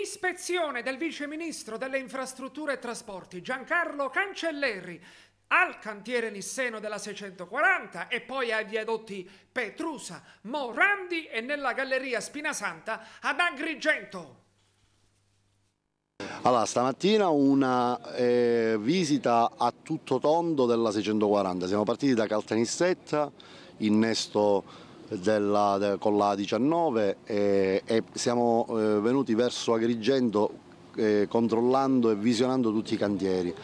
Ispezione del vice ministro delle infrastrutture e trasporti Giancarlo Cancelleri al cantiere Nisseno della 640 e poi ai viadotti Petrusa, Morandi e nella galleria Spinasanta ad Agrigento. Allora, stamattina una eh, visita a tutto tondo della 640, siamo partiti da Caltanissetta, innesto della, de, con la 19 e, e siamo eh, venuti verso Agrigento eh, controllando e visionando tutti i cantieri.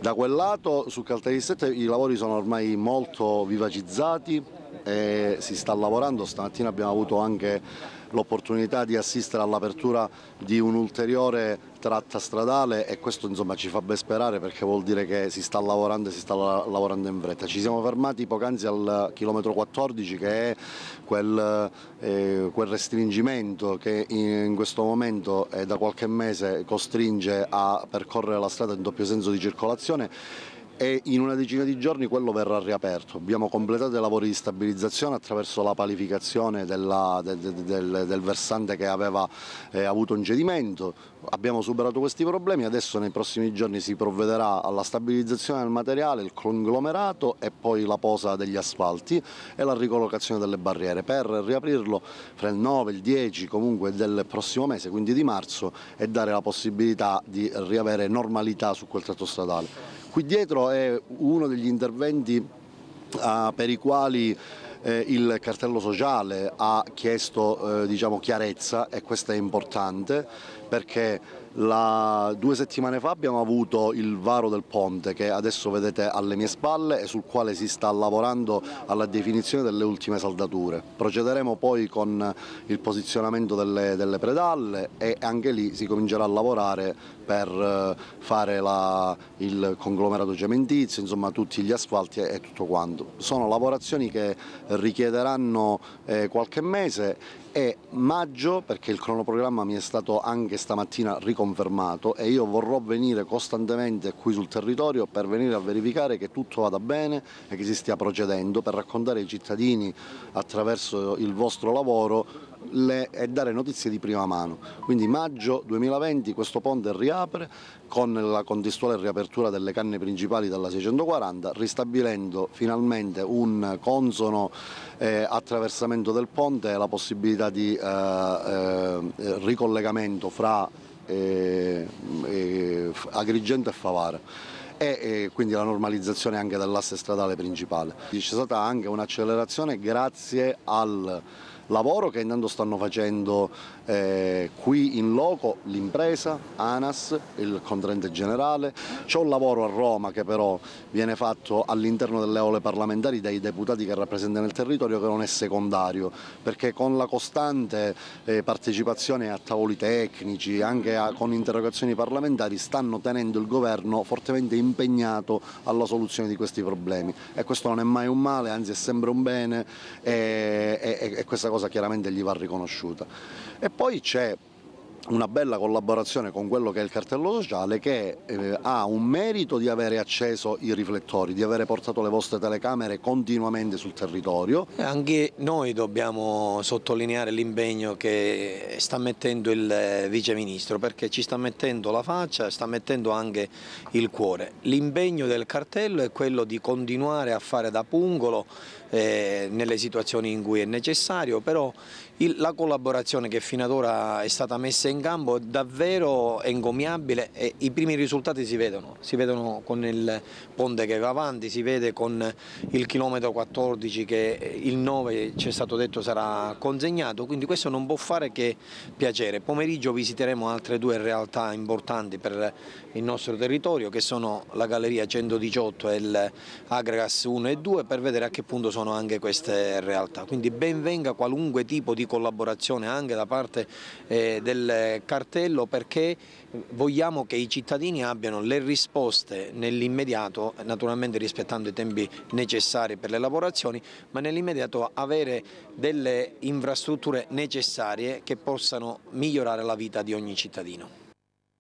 Da quel lato su Calteri 7 i lavori sono ormai molto vivacizzati, e si sta lavorando, stamattina abbiamo avuto anche l'opportunità di assistere all'apertura di un'ulteriore tratta stradale e questo insomma, ci fa ben sperare perché vuol dire che si sta lavorando e si sta lavorando in fretta. Ci siamo fermati poc'anzi al chilometro 14 che è quel, eh, quel restringimento che in, in questo momento e da qualche mese costringe a percorrere la strada in doppio senso di circolazione e in una decina di giorni quello verrà riaperto. Abbiamo completato i lavori di stabilizzazione attraverso la palificazione della, del, del, del, versante che aveva eh, avuto un cedimento, abbiamo superato questi problemi, adesso nei prossimi giorni si provvederà alla stabilizzazione del materiale, il conglomerato e poi la posa degli asfalti e la ricollocazione delle barriere per riaprirlo fra il 9 e il 10 comunque del prossimo mese, quindi di marzo e dare la possibilità di riavere normalità su quel tratto stradale. Qui dietro è uno degli interventi uh, per i quali eh, il cartello sociale ha chiesto eh, diciamo, chiarezza e questo è importante perché la, due settimane fa abbiamo avuto il varo del ponte che adesso vedete alle mie spalle e sul quale si sta lavorando alla definizione delle ultime saldature. Procederemo poi con il posizionamento delle, delle predalle e anche lì si comincerà a lavorare per eh, fare la, il conglomerato cementizio, insomma tutti gli asfalti e, tutto quanto. Sono lavorazioni che richiederanno eh, qualche mese è maggio perché il cronoprogramma mi è stato anche stamattina riconfermato e io vorrò venire costantemente qui sul territorio per venire a verificare che tutto vada bene e che si stia procedendo per raccontare ai cittadini attraverso il vostro lavoro le, e dare notizie di prima mano. Quindi maggio 2020 questo ponte riapre con la contestuale riapertura delle canne principali dalla 640, ristabilendo finalmente un consono eh, attraversamento del ponte e la possibilità necessita di eh, eh, ricollegamento fra eh, eh, Agrigento e Favara e eh, quindi la normalizzazione anche dell'asse stradale principale. C'è stata anche un'accelerazione grazie al lavoro che intanto stanno facendo eh, qui in loco l'impresa, ANAS, il contraente generale. C'è un lavoro a Roma che però viene fatto all'interno delle aule parlamentari dai deputati che rappresentano il territorio che non è secondario, perché con la costante eh, partecipazione a tavoli tecnici, anche a, con interrogazioni parlamentari, stanno tenendo il governo fortemente impegnato alla soluzione di questi problemi. E questo non è mai un male, anzi è sempre un bene e, e, e questa cosa cosa chiaramente gli va riconosciuta. E poi c'è una bella collaborazione con quello che è il cartello sociale che eh, ha un merito di avere acceso i riflettori, di avere portato le vostre telecamere continuamente sul territorio. Eh, anche noi dobbiamo sottolineare l'impegno che sta mettendo il eh, Vice Ministro perché ci sta mettendo la faccia, sta mettendo anche il cuore. L'impegno del cartello è quello di continuare a fare da pungolo eh, nelle situazioni in cui è necessario, però il, la collaborazione che fino ad ora è stata messa in in campo davvero encomiabile e i primi risultati si vedono, si vedono con il ponte che va avanti, si vede con il chilometro 14 che il 9 ci è stato detto sarà consegnato, quindi questo non può fare che piacere. Pomeriggio visiteremo altre due realtà importanti per il nostro territorio che sono la Galleria 118 e l'Agregas 1 e 2 per vedere a che punto sono anche queste realtà, quindi ben venga qualunque tipo di collaborazione anche da parte eh, del eh, cartello perché vogliamo che i cittadini abbiano le risposte nell'immediato, naturalmente rispettando i tempi necessari per le lavorazioni, ma nell'immediato avere delle infrastrutture necessarie che possano migliorare la vita di ogni cittadino.